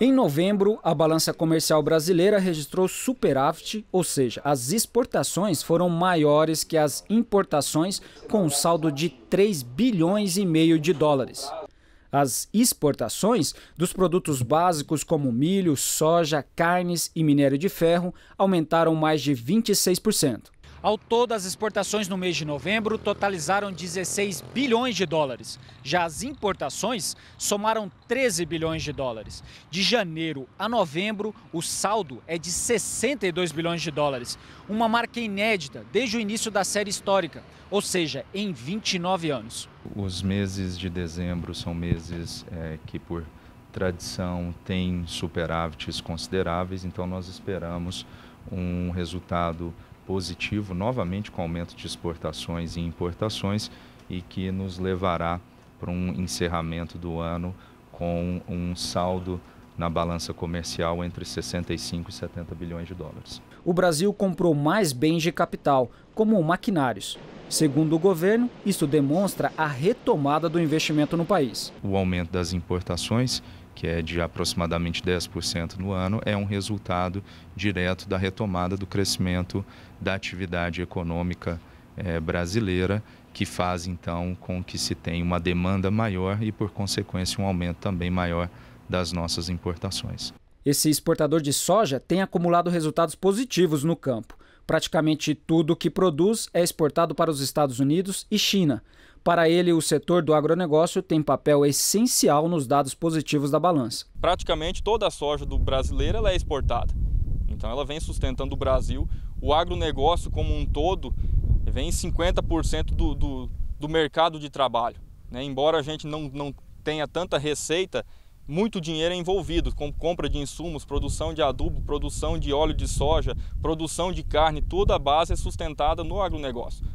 Em novembro, a balança comercial brasileira registrou superávit, ou seja, as exportações foram maiores que as importações, com um saldo de 3 bilhões e meio de dólares. As exportações dos produtos básicos como milho, soja, carnes e minério de ferro aumentaram mais de 26%. Ao todo, as exportações no mês de novembro totalizaram 16 bilhões de dólares. Já as importações somaram 13 bilhões de dólares. De janeiro a novembro, o saldo é de 62 bilhões de dólares, uma marca inédita desde o início da série histórica, ou seja, em 29 anos. Os meses de dezembro são meses é, que, por tradição, têm superávites consideráveis, então nós esperamos um resultado positivo, novamente com aumento de exportações e importações, e que nos levará para um encerramento do ano com um saldo na balança comercial entre 65 e 70 bilhões de dólares. O Brasil comprou mais bens de capital, como maquinários. Segundo o governo, isso demonstra a retomada do investimento no país. O aumento das importações que é de aproximadamente 10% no ano, é um resultado direto da retomada do crescimento da atividade econômica eh, brasileira, que faz então com que se tenha uma demanda maior e, por consequência, um aumento também maior das nossas importações. Esse exportador de soja tem acumulado resultados positivos no campo. Praticamente tudo que produz é exportado para os Estados Unidos e China. Para ele, o setor do agronegócio tem papel essencial nos dados positivos da balança. Praticamente toda a soja do brasileiro é exportada. Então ela vem sustentando o Brasil. O agronegócio como um todo vem 50% do, do, do mercado de trabalho. Né? Embora a gente não, não tenha tanta receita, muito dinheiro é envolvido, com compra de insumos, produção de adubo, produção de óleo de soja, produção de carne, toda a base é sustentada no agronegócio.